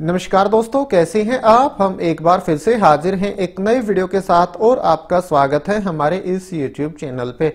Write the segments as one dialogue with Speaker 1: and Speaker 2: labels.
Speaker 1: नमस्कार दोस्तों कैसे हैं आप हम एक बार फिर से हाजिर हैं एक नए वीडियो के साथ और आपका स्वागत है हमारे इस YouTube चैनल पे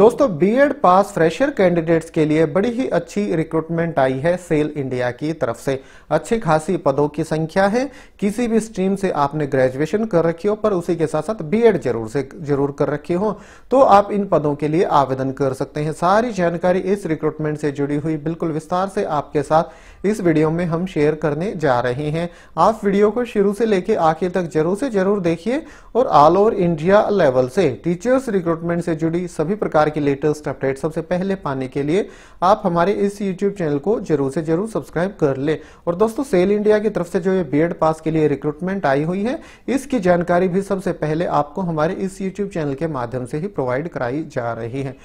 Speaker 1: दोस्तों बीएड पास फ्रेशर कैंडिडेट्स के लिए बड़ी ही अच्छी रिक्रूटमेंट आई है सेल इंडिया की तरफ से अच्छी खासी पदों की संख्या है किसी भी स्ट्रीम से आपने ग्रेजुएशन कर रखी हो पर उसी के साथ साथ बीएड जरूर से जरूर कर रखी हो तो आप इन पदों के लिए आवेदन कर सकते हैं सारी जानकारी इस रिक्रूटमेंट से जुड़ी हुई बिल्कुल विस्तार से आपके साथ इस वीडियो में हम शेयर करने जा आ रहे हैं आप वीडियो को शुरू से लेके आखिर तक जरूर से जरूर देखिए और ऑल ओवर इंडिया लेवल से टीचर्स रिक्रूटमेंट से जुड़ी सभी प्रकार की लेटेस्ट अपडेट सबसे पहले पाने के लिए आप हमारे इस यूट्यूब चैनल को जरूर से जरूर सब्सक्राइब कर ले और दोस्तों सेल इंडिया की तरफ से जो ये बी पास के लिए रिक्रूटमेंट आई हुई है इसकी जानकारी भी सबसे पहले आपको हमारे इस यूट्यूब चैनल के माध्यम से ही प्रोवाइड कराई जा रही है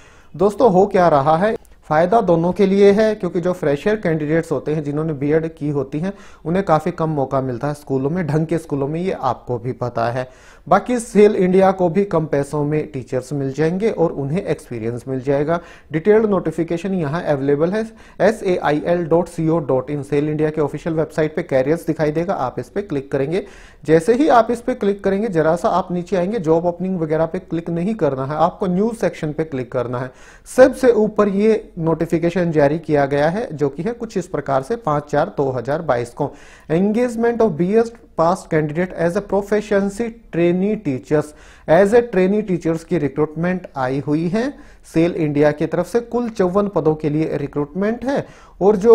Speaker 1: दोस्तों हो क्या रहा है फ़ायदा दोनों के लिए है क्योंकि जो फ्रेशर कैंडिडेट्स होते हैं जिन्होंने बीएड की होती हैं उन्हें काफ़ी कम मौका मिलता है स्कूलों में ढंग के स्कूलों में ये आपको भी पता है बाकी सेल इंडिया को भी कम पैसों में टीचर्स मिल जाएंगे और उन्हें एक्सपीरियंस मिल जाएगा डिटेल्ड नोटिफिकेशन यहाँ अवेलेबल है S A I L dot C O dot in SAIL India के ऑफिशियल वेबसाइट पर कैरियर्स दिखाई देगा आप इस पर क्लिक करेंगे जैसे ही आप इस पर क्लिक करेंगे जरा सा आप नीचे आएंगे जॉब ओपनिंग वगैरह पे क्लिक नहीं करना है आपको न्यूज सेक्शन पे क्लिक करना है सबसे ऊपर ये नोटिफिकेशन जारी किया गया है जो कि है कुछ इस प्रकार से पांच चार दो हजार बाईस को engagement of B S pass candidate as a proficiency trainee teachers as a trainee teachers की रिक्रूटमेंट आई हुई है सेल इंडिया की तरफ से कुल चौवन पदों के लिए रिक्रूटमेंट है और जो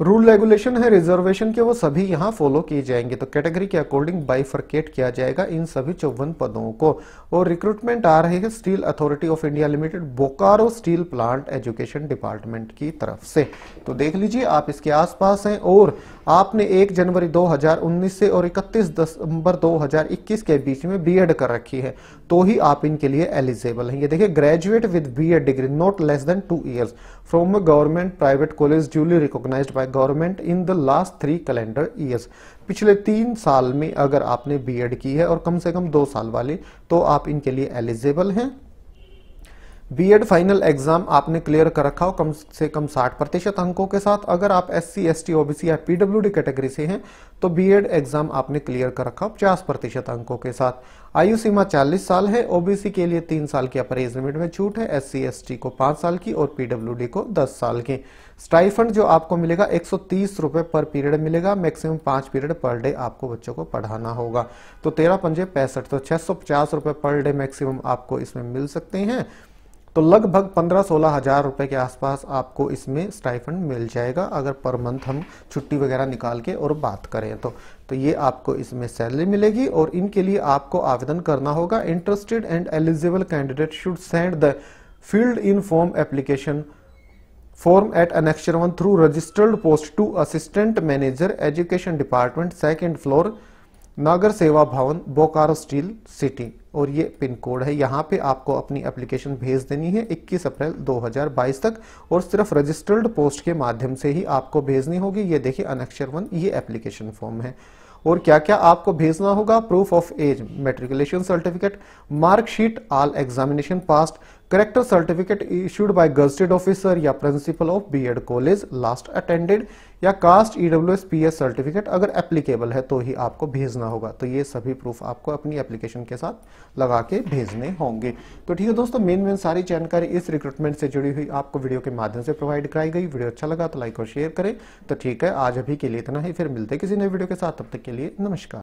Speaker 1: रूल रेगुलेशन है रिजर्वेशन के वो सभी यहाँ फॉलो किए जाएंगे तो कैटेगरी के अकॉर्डिंग बाइफर्केट किया जाएगा इन सभी चौवन पदों को और रिक्रूटमेंट आ रही है Steel Authority of India Limited Bokaro steel plant education department की तरफ से तो देख लीजिए आप इसके आसपास हैं और आपने 1 जनवरी 2019 से और 31 दिसंबर 2021 के बीच में बी कर रखी है तो ही आप इनके लिए एलिजिबल हैं ये देखिए graduate with BEd degree not less than two years from government private college duly recognize by by government in the last three calendar years पिछले तीन साल में अगर आपने बीएड की है और कम से कम दो साल वाली तो आप इनके लिए एलिजिबल हैं बीएड फाइनल एग्जाम आपने क्लियर कर रखा हो कम से कम 60 प्रतिशत अंकों के साथ अगर आप S C S T OBC या पीडब्ल्यूडी कैटेगरी से हैं तो बीएड एग्जाम आपने क्लियर कर रखा हो पचास प्रतिशत अंकों के साथ आयु सीमा 40 साल है ओबीसी के लिए तीन साल की एज लिमिट में छूट है एस सी एस टी को पांच साल की और डी को दस साल की स्टाइफंड जो आपको मिलेगा एक सौ पर पीरियड मिलेगा मैक्सिमम पांच पीरियड पर डे आपको बच्चों को पढ़ाना होगा तो तेरह पंजे पैंसठ तो छह सौ पचास रुपए पर डे मैक्सिमम आपको इसमें मिल सकते हैं तो लगभग पंद्रह सोलह हज़ार रुपए के आसपास आपको इसमें स्टाइफंड मिल जाएगा अगर पर मंथ हम छुट्टी वगैरह निकाल के और बात करें तो तो ये आपको इसमें सैलरी मिलेगी और इनके लिए आपको आवेदन करना होगा interested and eligible candidate should send the field in form application form at annexure one through registered post to assistant manager education department second floor Nagar Seva भवन बोकारो स्टील सिटी और ये पिन कोड है यहाँ पे आपको अपनी एप्लीकेशन भेज देनी है 21 अप्रैल 2022 तक और सिर्फ रजिस्टर्ड पोस्ट के माध्यम से ही आपको भेजनी होगी ये देखिए अनक्षर वन ये एप्लीकेशन फॉर्म है और क्या क्या आपको भेजना होगा proof of age matriculation certificate marksheet all examination past character certificate issued by gazetted officer या principal of BEd college last attended या कास्ट ईडब्ल्यूएस पीएस सर्टिफिकेट अगर एप्लीकेबल है तो ही आपको भेजना होगा तो ये सभी प्रूफ आपको अपनी एप्लीकेशन के साथ लगा के भेजने होंगे तो ठीक है दोस्तों मेन मेन सारी जानकारी इस रिक्रूटमेंट से जुड़ी हुई आपको वीडियो के माध्यम से प्रोवाइड कराई गई वीडियो अच्छा लगा तो लाइक और शेयर करें तो ठीक है आज अभी के लिए इतना ही फिर मिलते किसी नए वीडियो के साथ तब तक के लिए नमस्कार